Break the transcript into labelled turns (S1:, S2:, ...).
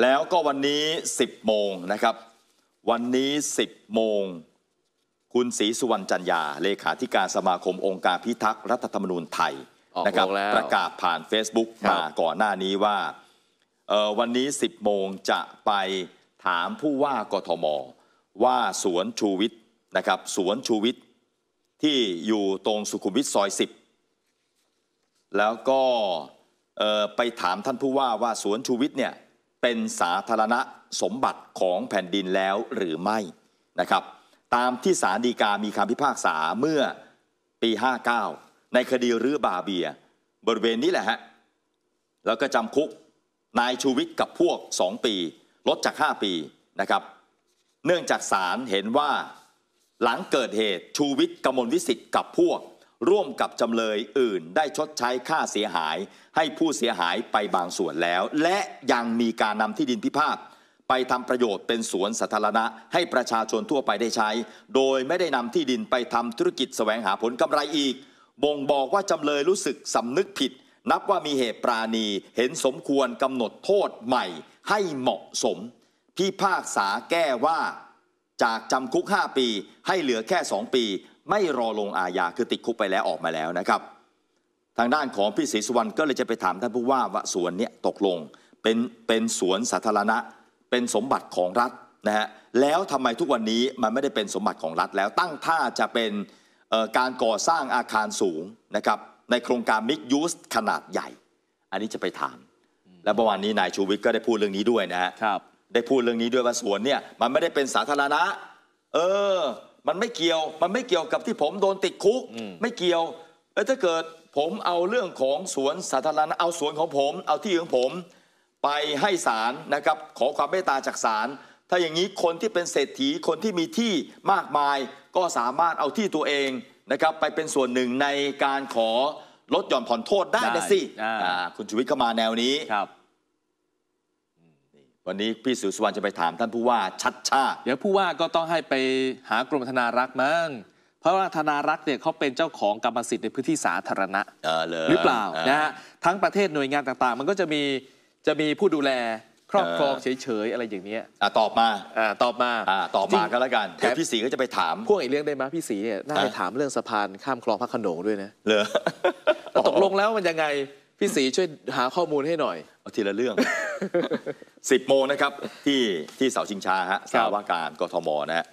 S1: แล้วก็วันนี้ 10โมงนะครับ วันนี้ 10โมงคุณศรีสุวรรณจันยาเลขาธิการสมาคมองค์การพิทักษ์รัฐธรรมนูญไทยนะครับประกาศผ่าน Facebook มาก่อนหน้านี้ว่าออวันนี้ 10โมงจะไปถามผู้ว่ากทมว่าสวนชูวิทย์นะครับสวนชูวิทย์ที่อยู่ตรงสุขุมวิทซอย 10 แล้วก็ไปถามท่านผู้ว่าว่าสวนชูวิทย์เนี่ยเป็นสาธารณสมบัติของแผ่นดินแล้วหรือไม่นะครับ ตามที่ศาลดีกามีคำพิพากษาเมื่อปี 59 ในคดีรื้อบาเบียบริเวณนี้แหละฮะแล้วก็จำคุกนายชูวิทย์กับพวก 2 ปี ลดจาก 5 ปีนะครับ เนื่องจากศาลเห็นว่าหลังเกิดเหตุชูวิทย์กมลวิสิทธิ์กับพวกร่วมกับจำเลยอื่น ได้ชดใช้ค่าเสียหาย ให้ผู้เสียหายไปบางส่วนแล้ว และยังมีการนำที่ดินพิพาทไปทำประโยชน์เป็นสวนสาธารณะ ให้ประชาชนทั่วไปได้ใช้ โดยไม่ได้นำที่ดินไปทำธุรกิจแสวงหาผลกำไรอีก บ่งบอกว่าจำเลยรู้สึกสำนึกผิด นับว่ามีเหตุปราณี เห็นสมควรกำหนดโทษใหม่ ให้เหมาะสม พิพากษาแก้ว่า จากจำคุก 5 ปี ให้เหลือแค่ 2 ปีไม่รอลงอาญาคือติดคุกไปแล้วออกมาแล้วนะครับ ทางด้านของพี่ศรีสุวรรณก็เลยจะไปถามท่านผู้ว่าว่าสวนเนี่ยตกลงเป็นเป็นสวนสาธารณะเป็นสมบัติของรัฐนะฮะแล้วทำไมทุกวันนี้มันไม่ได้เป็นสมบัติของรัฐแล้วตั้งท่าจะเป็นการก่อสร้างอาคารสูงนะครับในโครงการมิกยูสขนาดใหญ่ อันนี้จะไปถามและเมื่อวานนี้นายชูวิทย์ก็ได้พูดเรื่องนี้ด้วยนะฮะได้พูดเรื่องนี้ด้วยว่าสวนเนี่ยมันไม่ได้เป็นสาธารณะเออมันไม่เกี่ยวมันไม่เกี่ยวกับที่ผมโดนติดคุก ไม่เกี่ยวแล้วถ้าเกิดผมเอาเรื่องของสวนสาธารณะเอาสวนของผม เอาที่ของผมไปให้ศาลนะครับ ขอความเมตตาจากศาลถ้าอย่างนี้คนที่เป็นเศรษฐีคนที่มีที่มากมาย ก็สามารถเอาที่ตัวเองนะครับ ไปเป็นส่วนหนึ่งในการขอลดหย่อนผ่อนโทษได้ไดนะสิคุณชูวิทย์เข้ามาแนวนี้ครับวันนี้พี่สุสวรรณจะไปถามท่านผู้ว่าชัดชาเดี๋ยวผู้ว่าก็ต้องให้ไปหากร
S2: มธนารักษ์มั้ง เพราะว่าธนารักษ์เนี่ยเขาเป็นเจ้าของกรรมสิทธิ์ในพื้นที่สาธารณะ
S1: หรือเปล่านะฮะ
S2: ทั้งประเทศหน่วยงานต่างๆ มันก็จะมีจะมีผู้ดูแลครอบครองเฉยๆอะไรอย่างเนี้ยตอบมาอตอบมาอตอบมาก็แล้วกันแต่พี่สีก็จะไปถามพวกอีกเรื่องได้ไหมพี่สีเนี่ยน่าจะถามเรื่องสะพานข้ามคลองพระขนงด้วยนะเหรอ
S1: ตกลงแล้วมันยังไงพี่สีช่วยหาข้อมูลให้หน่อยเอาทีละเรื่องสิบโมงนะครับที่ที่เสาชิงช้าฮะสารว่าการกทมนะฮะ